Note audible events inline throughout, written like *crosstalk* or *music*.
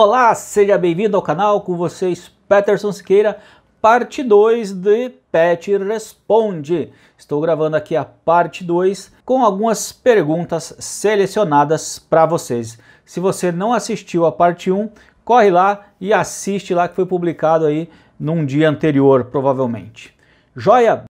Olá, seja bem-vindo ao canal, com vocês Peterson Siqueira, parte 2 de Pet Responde. Estou gravando aqui a parte 2 com algumas perguntas selecionadas para vocês. Se você não assistiu a parte 1, um, corre lá e assiste lá que foi publicado aí num dia anterior, provavelmente. Joia!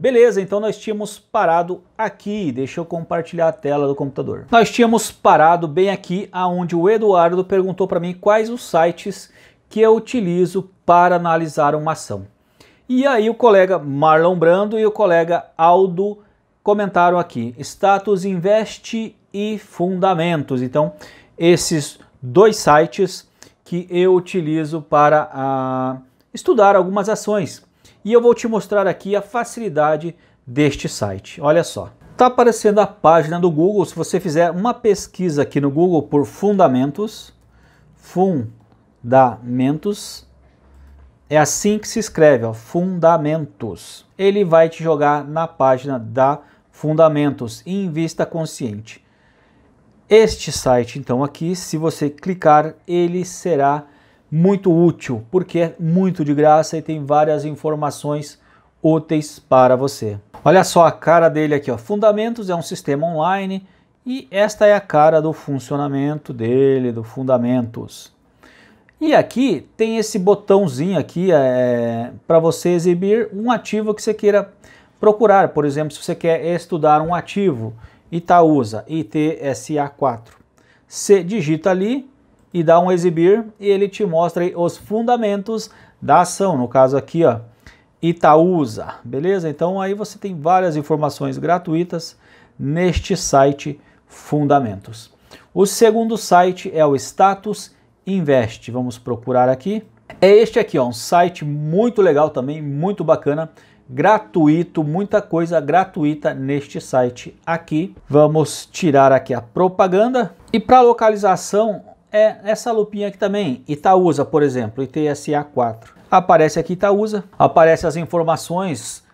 Beleza, então nós tínhamos parado aqui, deixa eu compartilhar a tela do computador. Nós tínhamos parado bem aqui, aonde o Eduardo perguntou para mim quais os sites que eu utilizo para analisar uma ação. E aí o colega Marlon Brando e o colega Aldo comentaram aqui, status investe e fundamentos. Então, esses dois sites que eu utilizo para ah, estudar algumas ações e eu vou te mostrar aqui a facilidade deste site. Olha só. Está aparecendo a página do Google. Se você fizer uma pesquisa aqui no Google por fundamentos, fundamentos, é assim que se escreve, ó, fundamentos. Ele vai te jogar na página da Fundamentos vista Consciente. Este site, então, aqui, se você clicar, ele será muito útil, porque é muito de graça e tem várias informações úteis para você. Olha só a cara dele aqui, ó. Fundamentos é um sistema online e esta é a cara do funcionamento dele, do Fundamentos. E aqui tem esse botãozinho aqui é, para você exibir um ativo que você queira procurar. Por exemplo, se você quer estudar um ativo, Itaúsa, ITSA4. Você digita ali e dá um exibir e ele te mostra os fundamentos da ação, no caso aqui, ó, Itaúsa, beleza? Então aí você tem várias informações gratuitas neste site Fundamentos. O segundo site é o Status Invest. Vamos procurar aqui. É este aqui, ó, um site muito legal também, muito bacana, gratuito, muita coisa gratuita neste site aqui. Vamos tirar aqui a propaganda e para localização é essa lupinha aqui também, Itaúsa, por exemplo, ITSA4. Aparece aqui Itaúsa, aparece as informações.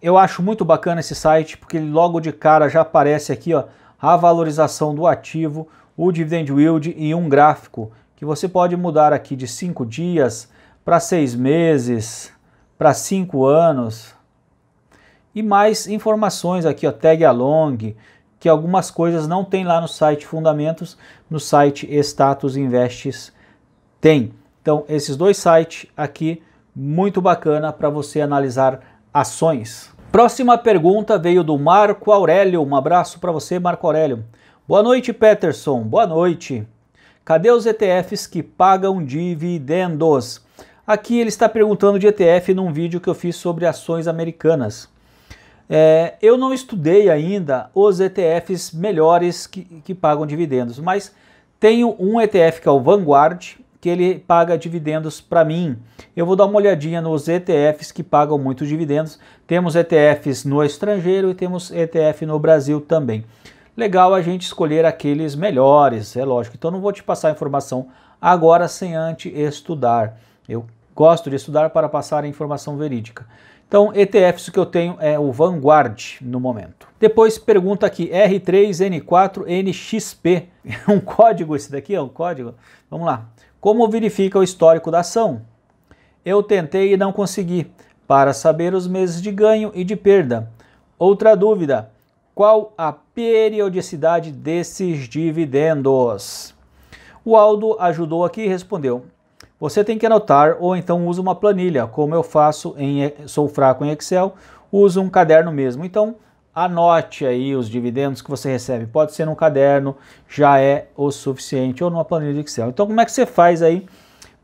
Eu acho muito bacana esse site, porque logo de cara já aparece aqui ó, a valorização do ativo, o dividend yield e um gráfico, que você pode mudar aqui de 5 dias para 6 meses, para 5 anos. E mais informações aqui, ó, tag along, que algumas coisas não tem lá no site Fundamentos, no site Status Investes tem. Então, esses dois sites aqui, muito bacana para você analisar ações. Próxima pergunta veio do Marco Aurélio. Um abraço para você, Marco Aurélio. Boa noite, Peterson. Boa noite. Cadê os ETFs que pagam dividendos? Aqui ele está perguntando de ETF num vídeo que eu fiz sobre ações americanas. É, eu não estudei ainda os ETFs melhores que, que pagam dividendos, mas tenho um ETF que é o Vanguard, que ele paga dividendos para mim. Eu vou dar uma olhadinha nos ETFs que pagam muitos dividendos. Temos ETFs no estrangeiro e temos ETF no Brasil também. Legal a gente escolher aqueles melhores, é lógico. Então não vou te passar a informação agora sem antes estudar. Eu gosto de estudar para passar a informação verídica. Então, ETFs que eu tenho é o Vanguard no momento. Depois pergunta aqui, R3N4NXP. É *laughs* um código esse daqui? É um código? Vamos lá. Como verifica o histórico da ação? Eu tentei e não consegui, para saber os meses de ganho e de perda. Outra dúvida, qual a periodicidade desses dividendos? O Aldo ajudou aqui e respondeu, você tem que anotar ou então usa uma planilha, como eu faço em sou fraco em Excel, uso um caderno mesmo. Então, anote aí os dividendos que você recebe. Pode ser num caderno, já é o suficiente, ou numa planilha de Excel. Então, como é que você faz aí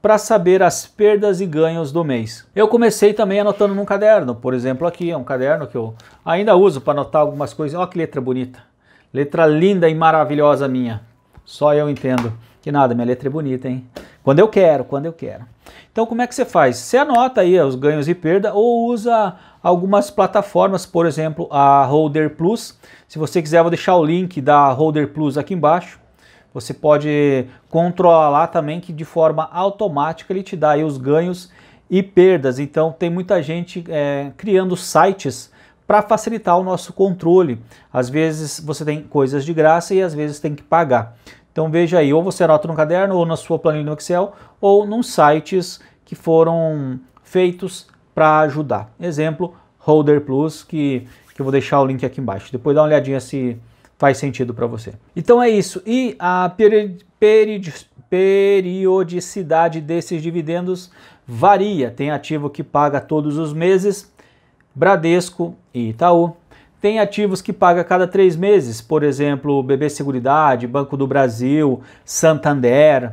para saber as perdas e ganhos do mês? Eu comecei também anotando num caderno, por exemplo, aqui é um caderno que eu ainda uso para anotar algumas coisas. Olha que letra bonita, letra linda e maravilhosa minha. Só eu entendo. Que nada, minha letra é bonita, hein? Quando eu quero, quando eu quero. Então como é que você faz? Você anota aí os ganhos e perda ou usa algumas plataformas, por exemplo, a Holder Plus. Se você quiser, vou deixar o link da Holder Plus aqui embaixo. Você pode controlar também que de forma automática ele te dá aí os ganhos e perdas. Então tem muita gente é, criando sites para facilitar o nosso controle. Às vezes você tem coisas de graça e às vezes tem que pagar. Então veja aí, ou você anota no caderno, ou na sua planilha no Excel, ou nos sites que foram feitos para ajudar. Exemplo, Holder Plus, que, que eu vou deixar o link aqui embaixo. Depois dá uma olhadinha se faz sentido para você. Então é isso. E a peri peri periodicidade desses dividendos varia. Tem ativo que paga todos os meses, Bradesco e Itaú. Tem ativos que paga a cada três meses, por exemplo, BB Seguridade, Banco do Brasil, Santander.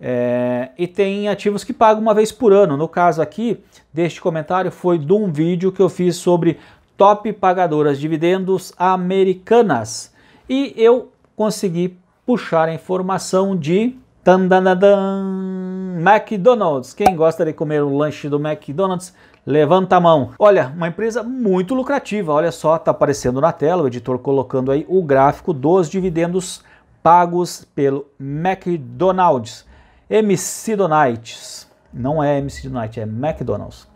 É, e tem ativos que pagam uma vez por ano. No caso aqui, deste comentário foi de um vídeo que eu fiz sobre top pagadoras de dividendos americanas. E eu consegui puxar a informação de tandanadam, McDonald's. Quem gosta de comer o lanche do McDonald's Levanta a mão. Olha, uma empresa muito lucrativa. Olha só, está aparecendo na tela, o editor colocando aí o gráfico dos dividendos pagos pelo McDonald's. MC Donites. Não é MC Donites, é McDonald's.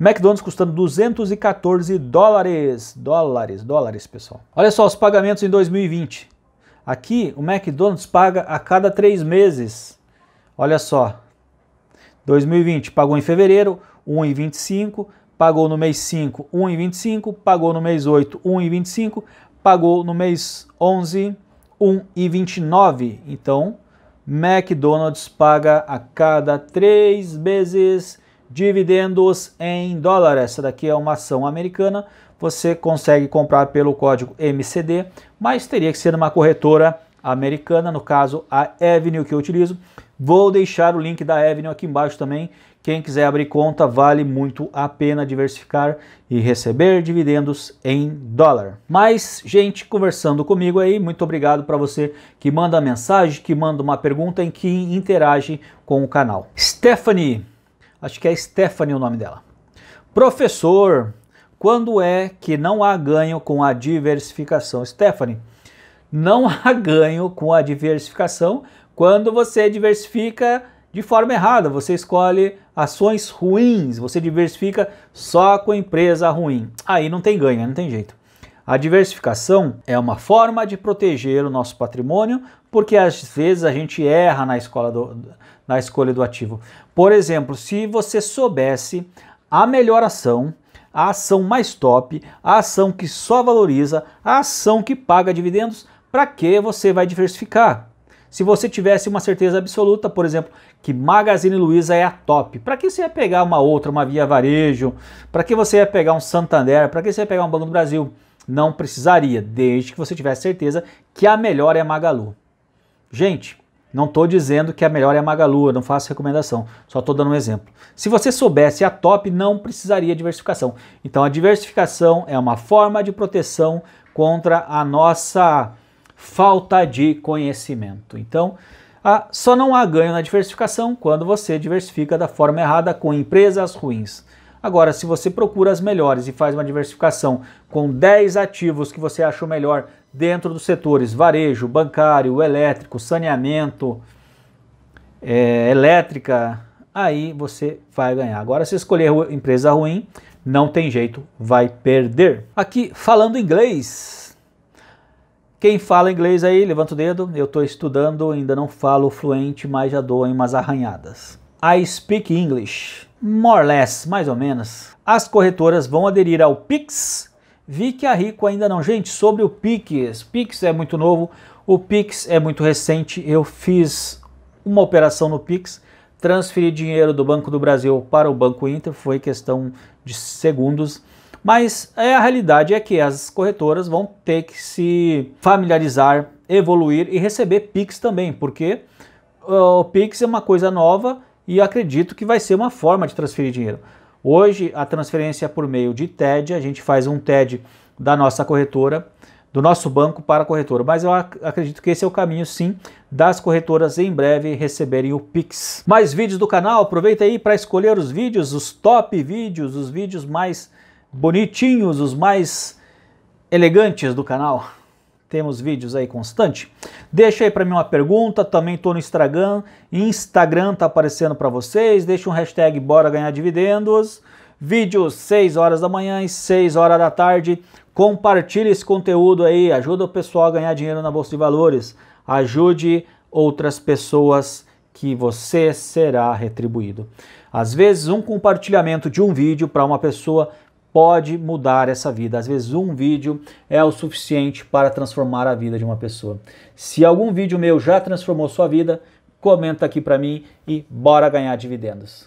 McDonald's custando 214 dólares. Dólares, dólares, pessoal. Olha só os pagamentos em 2020. Aqui o McDonald's paga a cada três meses. Olha só, 2020 pagou em fevereiro 1,25, pagou no mês 5 1,25, pagou no mês 8 1,25, pagou no mês 11 1,29. Então, McDonald's paga a cada três meses dividendos em dólar. Essa daqui é uma ação americana. Você consegue comprar pelo código MCD, mas teria que ser uma corretora americana, no caso a Avenue que eu utilizo. Vou deixar o link da Avenue aqui embaixo também. Quem quiser abrir conta, vale muito a pena diversificar e receber dividendos em dólar. Mas, gente, conversando comigo aí, muito obrigado para você que manda mensagem, que manda uma pergunta e que interage com o canal. Stephanie, acho que é Stephanie o nome dela. Professor, quando é que não há ganho com a diversificação? Stephanie, não há *laughs* ganho com a diversificação quando você diversifica de forma errada, você escolhe ações ruins, você diversifica só com a empresa ruim. Aí não tem ganho, não tem jeito. A diversificação é uma forma de proteger o nosso patrimônio, porque às vezes a gente erra na, do, na escolha do ativo. Por exemplo, se você soubesse a melhor ação, a ação mais top, a ação que só valoriza, a ação que paga dividendos, para que você vai diversificar? se você tivesse uma certeza absoluta, por exemplo, que Magazine Luiza é a top. Para que você ia pegar uma outra, uma Via Varejo? Para que você ia pegar um Santander? Para que você ia pegar um Banco do Brasil? Não precisaria, desde que você tivesse certeza que a melhor é a Magalu. Gente, não estou dizendo que a melhor é a Magalu, eu não faço recomendação, só estou dando um exemplo. Se você soubesse a top, não precisaria diversificação. Então a diversificação é uma forma de proteção contra a nossa falta de conhecimento. Então, a, ah, só não há ganho na diversificação quando você diversifica da forma errada com empresas ruins. Agora, se você procura as melhores e faz uma diversificação com 10 ativos que você achou melhor dentro dos setores varejo, bancário, elétrico, saneamento, é, elétrica, aí você vai ganhar. Agora, se escolher empresa ruim, não tem jeito, vai perder. Aqui, falando inglês, quem fala inglês aí, levanta o dedo. Eu estou estudando, ainda não falo fluente, mas já dou em umas arranhadas. I speak English. More or less, mais ou menos. As corretoras vão aderir ao Pix. Vi que a Rico ainda não. Gente, sobre o Pix. Pix é muito novo, o Pix é muito recente. Eu fiz uma operação no Pix transferi dinheiro do Banco do Brasil para o Banco Inter foi questão de segundos. Mas é, a realidade é que as corretoras vão ter que se familiarizar, evoluir e receber PIX também, porque ah, o PIX é uma coisa nova e acredito que vai ser uma forma de transferir dinheiro. Hoje, a transferência é por meio de TED, a gente faz um TED da nossa corretora, do nosso banco para a corretora, mas eu ac acredito que esse é o caminho sim das corretoras em breve receberem o Pix. Mais vídeos do canal, aproveita aí para escolher os vídeos, os top vídeos, os vídeos mais bonitinhos, os mais elegantes do canal. Temos vídeos aí constante. Deixa aí para mim uma pergunta, também tô no Instagram, Instagram tá aparecendo para vocês. Deixa um hashtag bora ganhar dividendos. Vídeos 6 horas da manhã e 6 horas da tarde. Compartilhe esse conteúdo aí, ajuda o pessoal a ganhar dinheiro na bolsa de valores. Ajude outras pessoas que você será retribuído. Às vezes, um compartilhamento de um vídeo para uma pessoa pode mudar essa vida. Às vezes, um vídeo é o suficiente para transformar a vida de uma pessoa. Se algum vídeo meu já transformou sua vida, comenta aqui para mim e bora ganhar dividendos.